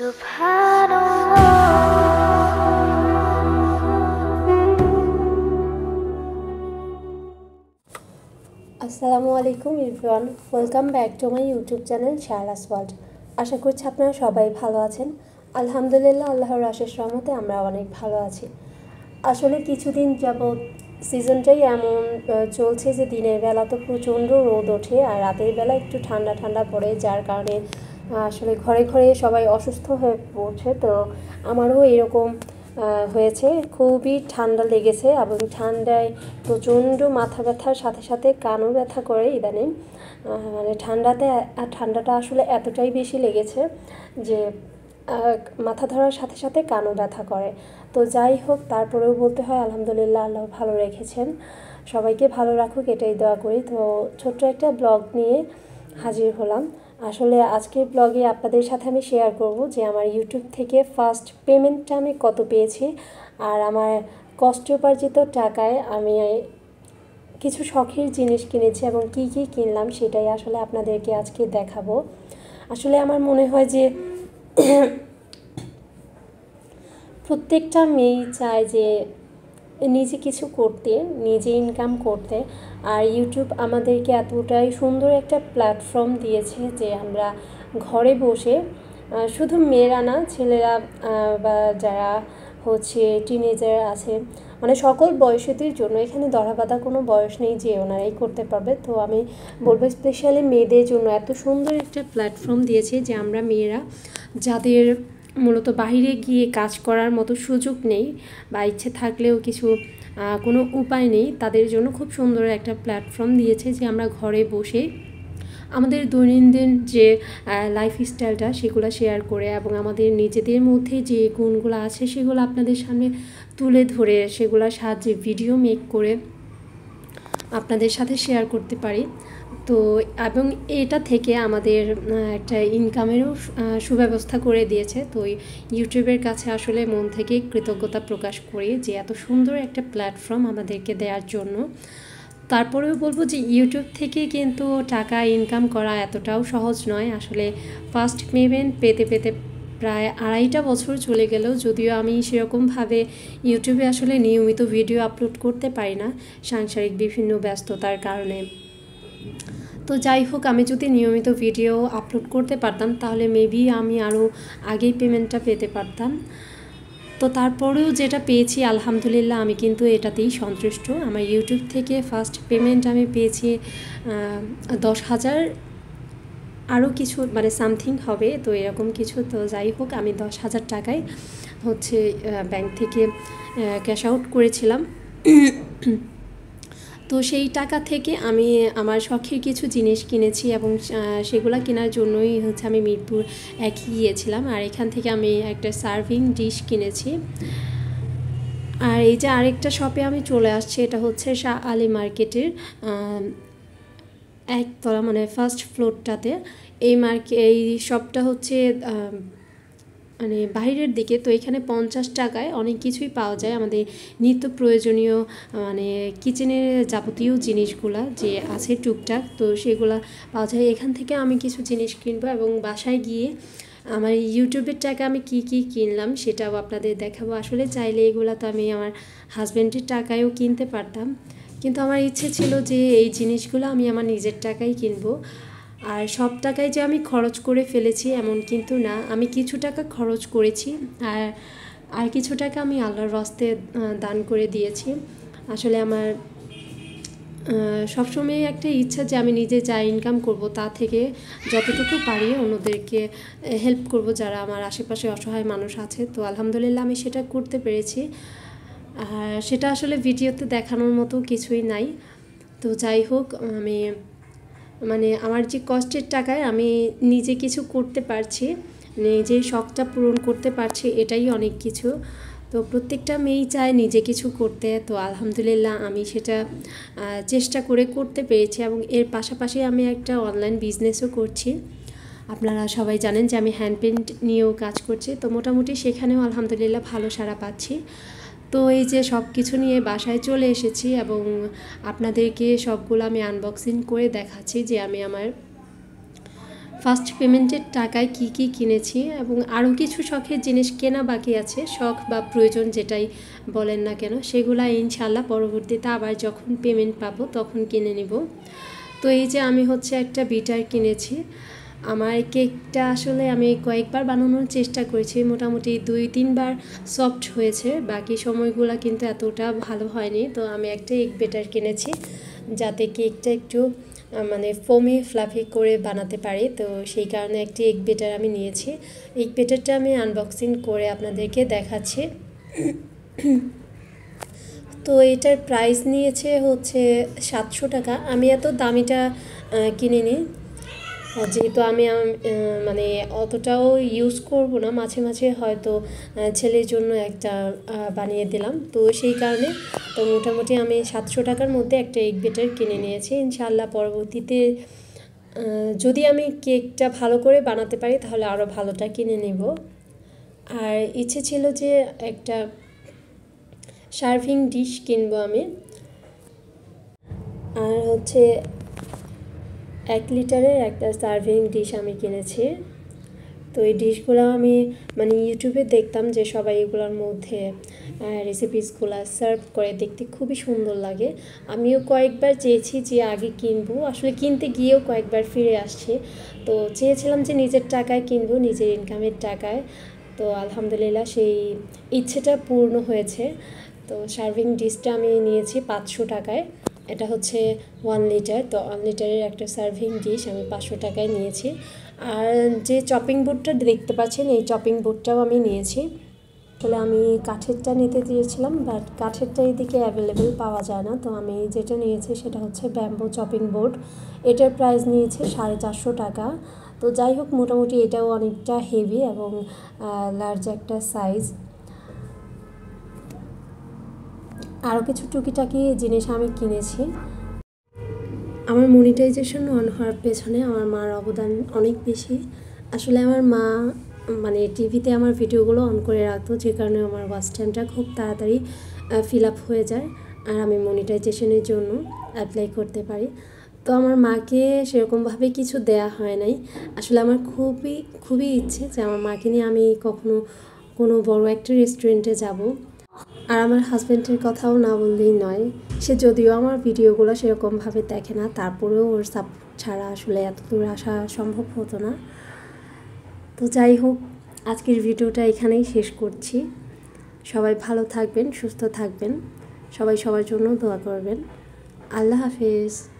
আসসালামু আলাইকুম everyone welcome back to my YouTube channel শেয়ারাস ওয়ার্ল্ড আশা করছি আপনারা সবাই ভালো আছেন আলহামদুলিল্লাহ আল্লাহর আশেষ রহমতে আমরা অনেক ভালো আছি আসলে কিছুদিন যাব সিজনটাই এমন চলছে যে দিনের বেলা তো প্রচণ্ড রোদ ওঠে আর রাতের বেলা একটু ঠান্ডা ঠান্ডা পড়ে যার কারণে আসলে ঘরে ঘরে সবাই অসুস্থ হয়ে পড়ছে তো আমারও এরকম হয়েছে খুবই ঠান্ডা লেগেছে এবং ঠান্ডায় প্রচণ্ড মাথা ব্যথার সাথে সাথে কানও ব্যথা করে ইদানিং মানে ঠান্ডাতে ঠান্ডাটা আসলে এতটাই বেশি লেগেছে যে মাথা ধরার সাথে সাথে কানও ব্যথা করে তো যাই হোক তারপরেও বলতে হয় আলহামদুলিল্লাহ আল্লাহ ভালো রেখেছেন সবাইকে ভালো রাখুক এটাই দোয়া করি তো ছোট্ট একটা ব্লগ নিয়ে হাজির হলাম আসলে আজকের ব্লগে আপনাদের সাথে আমি শেয়ার করব যে আমার ইউটিউব থেকে ফার্স্ট পেমেন্টটা আমি কত পেয়েছি আর আমার কষ্ট উপার্জিত টাকায় আমি কিছু শখের জিনিস কিনেছি এবং কি কি কিনলাম সেটাই আসলে আপনাদেরকে আজকে দেখাবো আসলে আমার মনে হয় যে প্রত্যেকটা মেয়েই চায় যে নিজে কিছু করতে নিজে ইনকাম করতে আর ইউটিউব আমাদেরকে এতটাই সুন্দর একটা প্ল্যাটফর্ম দিয়েছে যে আমরা ঘরে বসে শুধু মেয়েরা না ছেলেরা বা যারা হচ্ছে টিনেজার আছে মানে সকল বয়সীদের জন্য এখানে দরাবাধা কোনো বয়স নেই যে ওনারাই করতে পারবে তো আমি বলবো স্পেশালি মেয়েদের জন্য এত সুন্দর একটা প্ল্যাটফর্ম দিয়েছে যে আমরা মেয়েরা যাদের মূলত বাহিরে গিয়ে কাজ করার মতো সুযোগ নেই বা ইচ্ছে থাকলেও কিছু কোনো উপায় নেই তাদের জন্য খুব সুন্দর একটা প্ল্যাটফর্ম দিয়েছে যে আমরা ঘরে বসে আমাদের দৈনন্দিন যে লাইফস্টাইলটা সেগুলো শেয়ার করে এবং আমাদের নিজেদের মধ্যে যে গুণগুলো আছে সেগুলো আপনাদের সামনে তুলে ধরে সেগুলোর সাহায্যে ভিডিও মেক করে আপনাদের সাথে শেয়ার করতে পারি তো এবং এটা থেকে আমাদের একটা ইনকামেরও সুব্যবস্থা করে দিয়েছে তো ইউটিউবের কাছে আসলে মন থেকে কৃতজ্ঞতা প্রকাশ করি যে এত সুন্দর একটা প্ল্যাটফর্ম আমাদেরকে দেওয়ার জন্য তারপরেও বলবো যে ইউটিউব থেকে কিন্তু টাকা ইনকাম করা এতটাও সহজ নয় আসলে ফার্স্ট পেমেন্ট পেতে পেতে প্রায় আড়াইটা বছর চলে গেল যদিও আমি সেরকমভাবে ইউটিউবে আসলে নিয়মিত ভিডিও আপলোড করতে পারি না সাংসারিক বিভিন্ন ব্যস্ততার কারণে তো যাই হোক আমি যদি নিয়মিত ভিডিও আপলোড করতে পারতাম তাহলে মেবি আমি আরও আগেই পেমেন্টটা পেতে পারতাম তো তারপরেও যেটা পেয়েছি আলহামদুলিল্লাহ আমি কিন্তু এটাতেই সন্তুষ্ট আমার ইউটিউব থেকে ফার্স্ট পেমেন্ট আমি পেয়েছি দশ হাজার আরও কিছু মানে সামথিং হবে তো এরকম কিছু তো যাই হোক আমি দশ হাজার টাকায় হচ্ছে ব্যাংক থেকে ক্যাশ আউট করেছিলাম তো সেই টাকা থেকে আমি আমার শখের কিছু জিনিস কিনেছি এবং সেগুলা কেনার জন্যই হচ্ছে আমি মিরপুর একই গিয়েছিলাম আর এখান থেকে আমি একটা সার্ভিং ডিশ কিনেছি আর এই যে আরেকটা শপে আমি চলে আসছি এটা হচ্ছে শাহ আলী মার্কেটের একতলা মানে ফার্স্ট ফ্লোরটাতে এই মার্কে এই শপটা হচ্ছে মানে বাইরের দিকে তো এখানে পঞ্চাশ টাকায় অনেক কিছুই পাওয়া যায় আমাদের নিত্য প্রয়োজনীয় মানে কিচেনের যাবতীয় জিনিসগুলা যে আছে টুকটাক তো সেগুলা পাওয়া যায় এখান থেকে আমি কিছু জিনিস কিনবো এবং বাসায় গিয়ে আমার ইউটিউবের টাকা আমি কি কি কিনলাম সেটাও আপনাদের দেখাবো আসলে চাইলে এগুলো তো আমি আমার হাজব্যান্ডের টাকায়ও কিনতে পারতাম কিন্তু আমার ইচ্ছে ছিল যে এই জিনিসগুলো আমি আমার নিজের টাকাই কিনবো আর সব টাকায় যে আমি খরচ করে ফেলেছি এমন কিন্তু না আমি কিছু টাকা খরচ করেছি আর আর কিছু টাকা আমি আল্লাহর রস্তে দান করে দিয়েছি আসলে আমার সবসময় একটা ইচ্ছা যে আমি নিজে যা ইনকাম করব তা থেকে যতটুকু পারি অন্যদেরকে হেল্প করব যারা আমার আশেপাশে অসহায় মানুষ আছে তো আলহামদুলিল্লাহ আমি সেটা করতে পেরেছি আর সেটা আসলে ভিডিওতে দেখানোর মতো কিছুই নাই তো যাই হোক আমি মানে আমার যে কষ্টের টাকায় আমি নিজে কিছু করতে পারছি নিজে শখটা পূরণ করতে পারছি এটাই অনেক কিছু তো প্রত্যেকটা মেয়েই চায় নিজে কিছু করতে তো আলহামদুলিল্লাহ আমি সেটা চেষ্টা করে করতে পেরেছি এবং এর পাশাপাশি আমি একটা অনলাইন বিজনেসও করছি আপনারা সবাই জানেন যে আমি হ্যান্ড পেন্ট নিয়েও কাজ করছি তো মোটামুটি সেখানেও আলহামদুলিল্লাহ ভালো সাড়া পাচ্ছি তো এই যে সব কিছু নিয়ে বাসায় চলে এসেছি এবং আপনাদেরকে সবগুলো আমি আনবক্সিং করে দেখাচ্ছি যে আমি আমার ফার্স্ট পেমেন্টের টাকায় কি কি কিনেছি এবং আরও কিছু শখের জিনিস কেনা বাকি আছে শখ বা প্রয়োজন যেটাই বলেন না কেন সেগুলো ইনশাল্লাহ পরবর্তীতে আবার যখন পেমেন্ট পাবো তখন কিনে নিব তো এই যে আমি হচ্ছে একটা বিটার কিনেছি আমার কেকটা আসলে আমি কয়েকবার বানানোর চেষ্টা করেছি মোটামুটি দুই তিনবার সফট হয়েছে বাকি সময়গুলো কিন্তু এতটা ভালো হয়নি তো আমি একটা এগ বেটার কিনেছি যাতে কেকটা একটু মানে ফোমে ফ্লাফি করে বানাতে পারি তো সেই কারণে একটি এগ বেটার আমি নিয়েছি এগ বেটারটা আমি আনবক্সিং করে আপনাদেরকে দেখাচ্ছি তো এটার প্রাইস নিয়েছে হচ্ছে সাতশো টাকা আমি এত দামিটা কিনিনি যেহেতু আমি মানে অতটাও ইউজ করব না মাঝে মাঝে হয়তো ছেলের জন্য একটা বানিয়ে দিলাম তো সেই কারণে তো মোটামুটি আমি সাতশো টাকার মধ্যে একটা এগ বেটার কিনে নিয়েছি ইনশাল্লাহ পরবর্তীতে যদি আমি কেকটা ভালো করে বানাতে পারি তাহলে আরও ভালোটা কিনে নেব আর ইচ্ছে ছিল যে একটা সার্ভিং ডিশ কিনবো আমি আর হচ্ছে এক লিটারের একটা সার্ভিং ডিশ আমি কিনেছি তো এই ডিশগুলো আমি মানে ইউটিউবে দেখতাম যে সবাই এগুলোর মধ্যে রেসিপিসগুলো সার্ভ করে দেখতে খুবই সুন্দর লাগে আমিও কয়েকবার চেয়েছি যে আগে কিনবো আসলে কিনতে গিয়েও কয়েকবার ফিরে আসছি তো চেয়েছিলাম যে নিজের টাকায় কিনবো নিজের ইনকামের টাকায় তো আলহামদুলিল্লাহ সেই ইচ্ছেটা পূর্ণ হয়েছে তো সার্ভিং ডিশটা আমি নিয়েছি পাঁচশো টাকায় এটা হচ্ছে ওয়ান লিটার তো ওয়ান লিটারের একটা সার্ভিং ডিশ আমি পাঁচশো টাকায় নিয়েছি আর যে চপিং বোর্ডটা দেখতে পাচ্ছেন এই চপিং বোর্ডটাও আমি নিয়েছি তাহলে আমি কাঠেরটা নিতে দিয়েছিলাম বাট কাঠেরটা এদিকে অ্যাভেলেবেল পাওয়া যায় না তো আমি যেটা নিয়েছি সেটা হচ্ছে ব্যাম্বো চপিং বোর্ড এটার প্রাইস নিয়েছে সাড়ে চারশো টাকা তো যাই হোক মোটামুটি এটাও অনেকটা হেভি এবং লার্জ একটা সাইজ আরও কিছু টুকিটাকি জিনিস আমি কিনেছি আমার মনিটাইজেশন অন হওয়ার পেছনে আমার মার অবদান অনেক বেশি আসলে আমার মা মানে টিভিতে আমার ভিডিওগুলো অন করে রাখতো যে কারণে আমার ওয়াচ টাইমটা খুব তাড়াতাড়ি ফিল আপ হয়ে যায় আর আমি মনিটাইজেশনের জন্য অ্যাপ্লাই করতে পারি তো আমার মাকে সেরকমভাবে কিছু দেয়া হয় নাই আসলে আমার খুবই খুবই ইচ্ছে যে আমার মাকে নিয়ে আমি কখনো কোনো বড় একটা রেস্টুরেন্টে যাব আর আমার হাজব্যান্ডের কথাও না বললেই নয় সে যদিও আমার ভিডিওগুলো সেরকমভাবে দেখে না তারপরেও ওর সাপোর্ট ছাড়া আসলে এত দূর আসা সম্ভব হতো না তো যাই হোক আজকের ভিডিওটা এখানেই শেষ করছি সবাই ভালো থাকবেন সুস্থ থাকবেন সবাই সবার জন্য দোয়া করবেন আল্লাহ হাফেজ